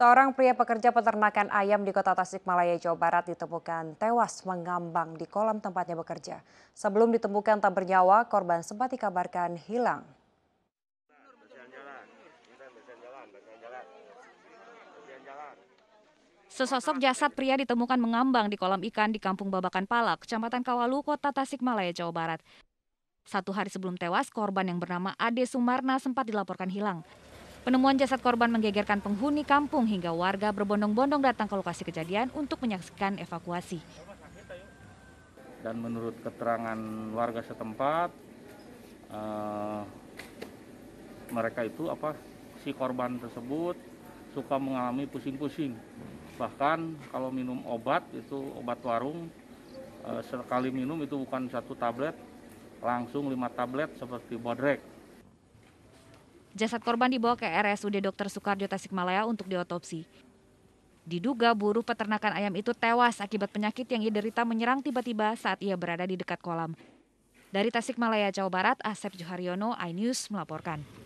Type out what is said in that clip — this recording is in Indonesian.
Seorang pria pekerja peternakan ayam di kota Tasikmalaya, Jawa Barat ditemukan tewas mengambang di kolam tempatnya bekerja. Sebelum ditemukan tak bernyawa, korban sempat dikabarkan hilang. Sesosok jasad pria ditemukan mengambang di kolam ikan di Kampung Babakan Palak, Kecamatan Kawalu, Kota Tasikmalaya, Jawa Barat. Satu hari sebelum tewas, korban yang bernama Ade Sumarna sempat dilaporkan hilang. Penemuan jasad korban menggegerkan penghuni kampung hingga warga berbondong-bondong datang ke lokasi kejadian untuk menyaksikan evakuasi. Dan menurut keterangan warga setempat, uh, mereka itu apa si korban tersebut suka mengalami pusing-pusing. Bahkan kalau minum obat itu obat warung uh, sekali minum itu bukan satu tablet, langsung lima tablet seperti bodrek. Jasad korban dibawa ke RSUD Dr. Soekarjo Tasikmalaya untuk diotopsi. Diduga buruh peternakan ayam itu tewas akibat penyakit yang ia derita menyerang tiba-tiba saat ia berada di dekat kolam. Dari Tasikmalaya, Jawa Barat, Asep Joharyono, iNews melaporkan.